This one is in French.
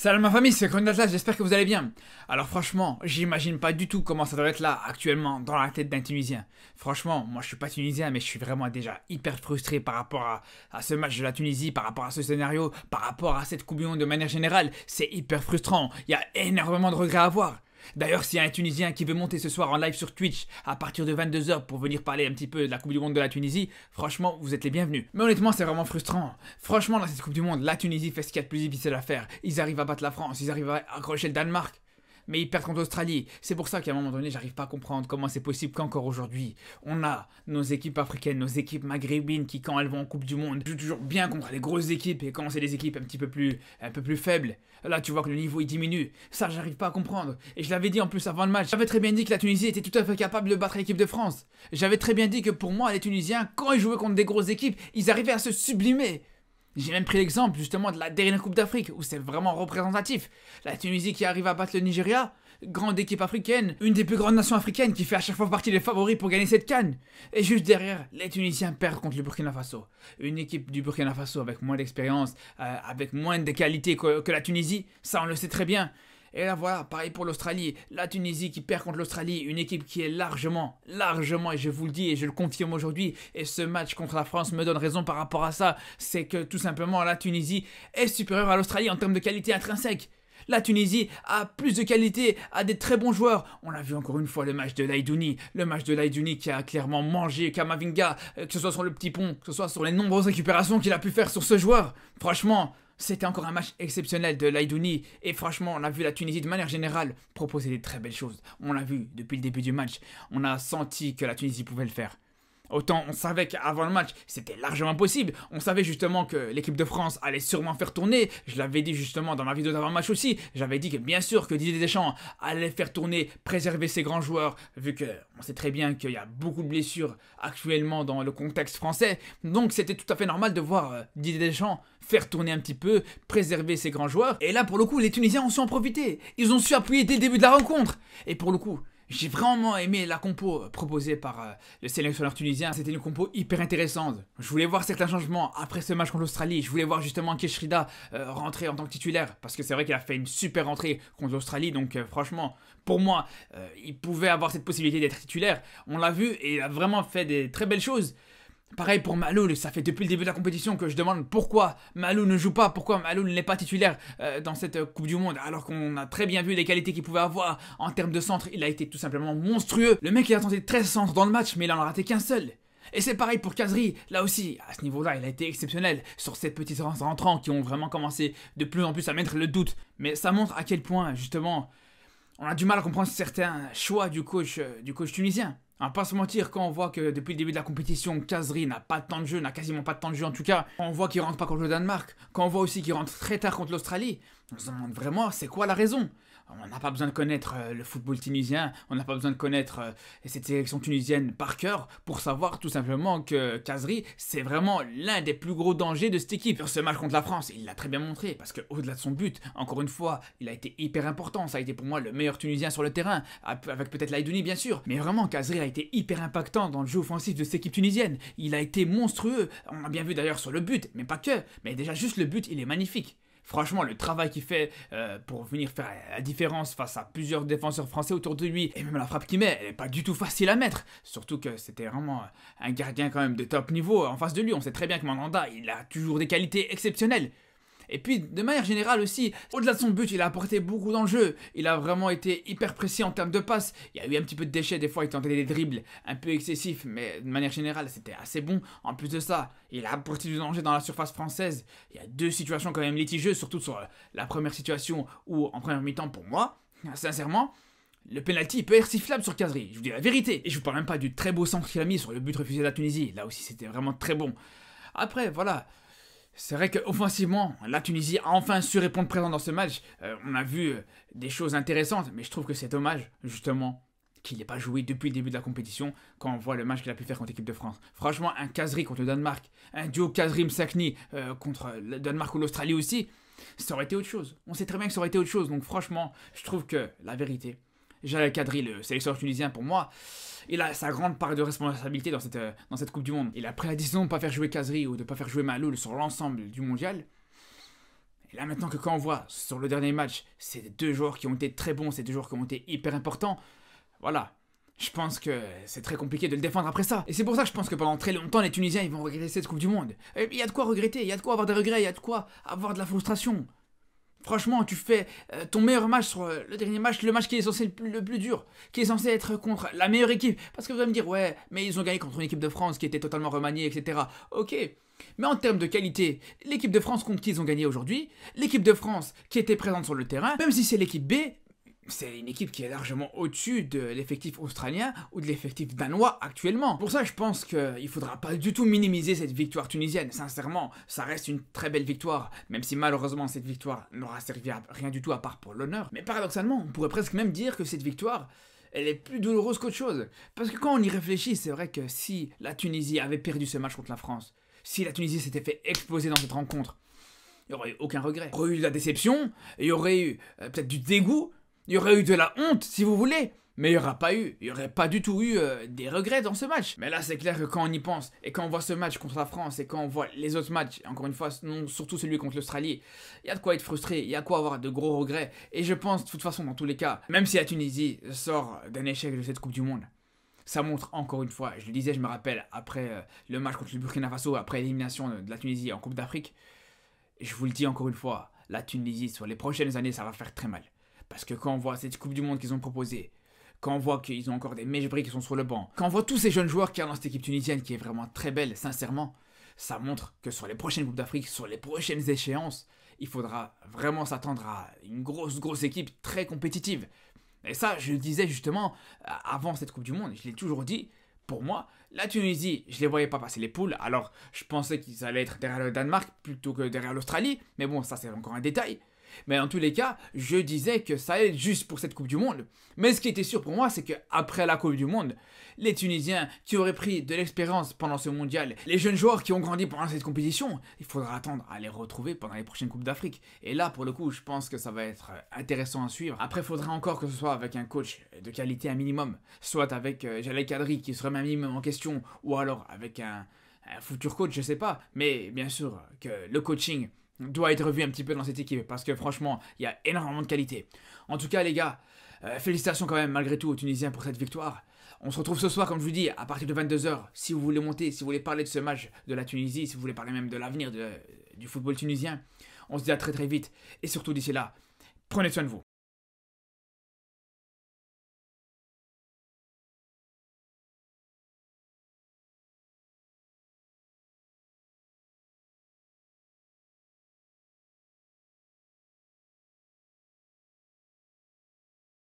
Salut ma famille, c'est Atlas, j'espère que vous allez bien. Alors franchement, j'imagine pas du tout comment ça doit être là actuellement dans la tête d'un Tunisien. Franchement, moi je suis pas Tunisien, mais je suis vraiment déjà hyper frustré par rapport à, ce match de la Tunisie, par rapport à ce scénario, par rapport à cette Coupe de manière générale. C'est hyper frustrant, il y a énormément de regrets à avoir. D'ailleurs, s'il y a un Tunisien qui veut monter ce soir en live sur Twitch à partir de 22h pour venir parler un petit peu de la Coupe du Monde de la Tunisie, franchement, vous êtes les bienvenus. Mais honnêtement, c'est vraiment frustrant. Franchement, dans cette Coupe du Monde, la Tunisie fait ce qu'il y a de plus difficile à faire. Ils arrivent à battre la France, ils arrivent à accrocher le Danemark mais ils perdent contre l'Australie. C'est pour ça qu'à un moment donné, j'arrive pas à comprendre comment c'est possible qu'encore aujourd'hui, on a nos équipes africaines, nos équipes maghrébines qui, quand elles vont en Coupe du Monde, jouent toujours bien contre les grosses équipes et quand c'est des équipes un petit peu plus, un peu plus faibles, là tu vois que le niveau il diminue. Ça, j'arrive pas à comprendre. Et je l'avais dit en plus avant le match. J'avais très bien dit que la Tunisie était tout à fait capable de battre l'équipe de France. J'avais très bien dit que pour moi, les Tunisiens, quand ils jouaient contre des grosses équipes, ils arrivaient à se sublimer. J'ai même pris l'exemple justement de la dernière Coupe d'Afrique où c'est vraiment représentatif. La Tunisie qui arrive à battre le Nigeria, grande équipe africaine, une des plus grandes nations africaines qui fait à chaque fois partie des favoris pour gagner cette canne. Et juste derrière, les Tunisiens perdent contre le Burkina Faso. Une équipe du Burkina Faso avec moins d'expérience, euh, avec moins de qualité que la Tunisie, ça on le sait très bien. Et là voilà, pareil pour l'Australie. La Tunisie qui perd contre l'Australie, une équipe qui est largement, largement, et je vous le dis et je le confirme aujourd'hui, et ce match contre la France me donne raison par rapport à ça, c'est que tout simplement la Tunisie est supérieure à l'Australie en termes de qualité intrinsèque. La Tunisie a plus de qualité, a des très bons joueurs. On l'a vu encore une fois le match de Laidouni, le match de Laidouni qui a clairement mangé Kamavinga, euh, que ce soit sur le petit pont, que ce soit sur les nombreuses récupérations qu'il a pu faire sur ce joueur. Franchement, c'était encore un match exceptionnel de Laidouni et franchement on a vu la Tunisie de manière générale proposer des très belles choses. On l'a vu depuis le début du match, on a senti que la Tunisie pouvait le faire. Autant on savait qu'avant le match, c'était largement possible. On savait justement que l'équipe de France allait sûrement faire tourner. Je l'avais dit justement dans ma vidéo d'avant-match aussi. J'avais dit que bien sûr que Didier Deschamps allait faire tourner, préserver ses grands joueurs, vu que on sait très bien qu'il y a beaucoup de blessures actuellement dans le contexte français. Donc c'était tout à fait normal de voir euh, Didier Deschamps faire tourner un petit peu, préserver ses grands joueurs. Et là, pour le coup, les Tunisiens ont su en profiter. Ils ont su appuyer dès le début de la rencontre. Et pour le coup, j'ai vraiment aimé la compo proposée par euh, le sélectionneur tunisien. C'était une compo hyper intéressante. Je voulais voir certains changements après ce match contre l'Australie. Je voulais voir justement Keshrida euh, rentrer en tant que titulaire. Parce que c'est vrai qu'il a fait une super entrée contre l'Australie. Donc euh, franchement, pour moi, il pouvait avoir cette possibilité d'être titulaire. On l'a vu et il a vraiment fait des très belles choses. Pareil pour Malou, ça fait depuis le début de la compétition que je demande pourquoi Malou ne joue pas, pourquoi Malou n'est pas titulaire euh, dans cette euh, Coupe du Monde, alors qu'on a très bien vu les qualités qu'il pouvait avoir en termes de centre, il a été tout simplement monstrueux. Le mec il a tenté 13 centres dans le match, mais il en a raté qu'un seul. Et c'est pareil pour Kazri, là aussi, à ce niveau-là, il a été exceptionnel sur ces petits rentrants qui ont vraiment commencé de plus en plus à mettre le doute. Mais ça montre à quel point, justement, on a du mal à comprendre certains choix du coach, euh, du coach tunisien. On pas se mentir, quand on voit que depuis le début de la compétition, Kazri n'a pas de temps de jeu, n'a quasiment pas de temps de jeu en tout cas, on voit qu'il rentre pas contre le Danemark, quand on voit aussi qu'il rentre très tard contre l'Australie, on se demande vraiment c'est quoi la raison. On n'a pas besoin de connaître euh, le football tunisien, on n'a pas besoin de connaître euh, cette sélection tunisienne par cœur pour savoir tout simplement que Kazri, c'est vraiment l'un des plus gros dangers de cette équipe. Sur ce match contre la France, il l'a très bien montré parce que au-delà de son but, encore une fois, il a été hyper important. Ça a été pour moi le meilleur tunisien sur le terrain, avec peut-être l'Aïdouni bien sûr. Mais vraiment, Kazri a été hyper impactant dans le jeu offensif de cette équipe tunisienne. Il a été monstrueux. On a bien vu d'ailleurs sur le but, mais pas que. Mais déjà juste le but, il est magnifique. Franchement, le travail qu'il fait euh, pour venir faire la différence face à plusieurs défenseurs français autour de lui, et même la frappe qu'il met, elle est pas du tout facile à mettre. Surtout que c'était vraiment un gardien quand même de top niveau en face de lui. On sait très bien que Mandanda, il a toujours des qualités exceptionnelles. Et puis, de manière générale aussi, au-delà de son but, il a apporté beaucoup d'enjeux. Il a vraiment été hyper précis en termes de passes. Il y a eu un petit peu de déchets, des fois, il tentait des dribbles un peu excessifs, mais de manière générale, c'était assez bon. En plus de ça, il a apporté du danger dans la surface française. Il y a deux situations quand même litigieuses, surtout sur la première situation ou en première mi-temps, pour moi, sincèrement, le penalty peut être sifflable sur Kazri, je vous dis la vérité. Et je vous parle même pas du très beau centre qu'il a mis sur le but refusé de la Tunisie. Là aussi, c'était vraiment très bon. Après, voilà, c'est vrai qu'offensivement, la Tunisie a enfin su répondre présent dans ce match. Euh, on a vu euh, des choses intéressantes, mais je trouve que c'est dommage, justement, qu'il n'ait pas joué depuis le début de la compétition quand on voit le match qu'il a pu faire contre l'équipe de France. Franchement, un Kazri contre le Danemark, un duo Kazri-Msakni euh, contre le Danemark ou l'Australie aussi, ça aurait été autre chose. On sait très bien que ça aurait été autre chose, donc franchement, je trouve que la vérité, Jalal Kadri, le sélectionneur tunisien pour moi, il a sa grande part de responsabilité dans cette, euh, dans cette Coupe du Monde. Il a pris la décision de ne pas faire jouer Kazri ou de ne pas faire jouer Maloul sur l'ensemble du mondial. Et là maintenant que quand on voit sur le dernier match, ces deux joueurs qui ont été très bons, ces deux joueurs qui ont été hyper importants, voilà, je pense que c'est très compliqué de le défendre après ça. Et c'est pour ça que je pense que pendant très longtemps, les Tunisiens, ils vont regretter cette Coupe du Monde. Il y a de quoi regretter, il y a de quoi avoir des regrets, il y a de quoi avoir de la frustration. Franchement, tu fais euh, ton meilleur match sur euh, le dernier match, le match qui est censé être le plus, dur, qui est censé être contre la meilleure équipe. Parce que vous allez me dire, ouais, mais ils ont gagné contre une équipe de France qui était totalement remaniée, etc. Ok. Mais en termes de qualité, l'équipe de France contre qui ils ont gagné aujourd'hui, l'équipe de France qui était présente sur le terrain, même si c'est l'équipe B, c'est une équipe qui est largement au-dessus de l'effectif australien ou de l'effectif danois actuellement. Pour ça, je pense qu'il ne faudra pas du tout minimiser cette victoire tunisienne. Sincèrement, ça reste une très belle victoire, même si malheureusement cette victoire n'aura servi à rien du tout à part pour l'honneur. Mais paradoxalement, on pourrait presque même dire que cette victoire, elle est plus douloureuse qu'autre chose. Parce que quand on y réfléchit, c'est vrai que si la Tunisie avait perdu ce match contre la France, si la Tunisie s'était fait exploser dans cette rencontre, il n'y aurait eu aucun regret. Il y aurait eu de la déception, il y aurait eu euh, peut-être du dégoût, il y aurait eu de la honte, si vous voulez. Mais il n'y aura pas eu, il n'y aurait pas du tout eu euh, des regrets dans ce match. Mais là, c'est clair que quand on y pense, et quand on voit ce match contre la France, et quand on voit les autres matchs, encore une fois, non, surtout celui contre l'Australie, il y a de quoi être frustré, il y a de quoi avoir de gros regrets. Et je pense, de toute façon, dans tous les cas, même si la Tunisie sort d'un échec de cette Coupe du Monde, ça montre encore une fois, je le disais, je me rappelle, après euh, le match contre le Burkina Faso, après l'élimination de la Tunisie en Coupe d'Afrique, je vous le dis encore une fois, la Tunisie, sur les prochaines années, ça va faire très mal. Parce que quand on voit cette Coupe du Monde qu'ils ont proposée, quand on voit qu'ils ont encore des Mejbri qui sont sur le banc, quand on voit tous ces jeunes joueurs qui sont dans cette équipe tunisienne qui est vraiment très belle, sincèrement, ça montre que sur les prochaines Coupes d'Afrique, sur les prochaines échéances, il faudra vraiment s'attendre à une grosse, grosse équipe très compétitive. Et ça, je le disais justement euh, avant cette Coupe du Monde, je l'ai toujours dit, pour moi, la Tunisie, je ne les voyais pas passer les poules, alors je pensais qu'ils allaient être derrière le Danemark plutôt que derrière l'Australie, mais bon, ça c'est encore un détail. Mais en tous les cas, je disais que ça allait juste pour cette Coupe du Monde. Mais ce qui était sûr pour moi, c'est qu'après la Coupe du Monde, les Tunisiens qui auraient pris de l'expérience pendant ce mondial, les jeunes joueurs qui ont grandi pendant cette compétition, il faudra attendre à les retrouver pendant les prochaines Coupes d'Afrique. Et là, pour le coup, je pense que ça va être intéressant à suivre. Après, il faudra encore que ce soit avec un coach de qualité un minimum, soit avec euh, qui serait remet un minimum en question, ou alors avec un, futur coach, je ne sais pas. Mais bien sûr que le coaching doit être revu un petit peu dans cette équipe parce que franchement, il y a énormément de qualité. En tout cas, les gars, euh, félicitations quand même malgré tout aux Tunisiens pour cette victoire. On se retrouve ce soir, comme je vous dis, à partir de 22h. Si vous voulez monter, si vous voulez parler de ce match de la Tunisie, si vous voulez parler même de l'avenir du football tunisien, on se dit à très très vite. Et surtout d'ici là, prenez soin de vous.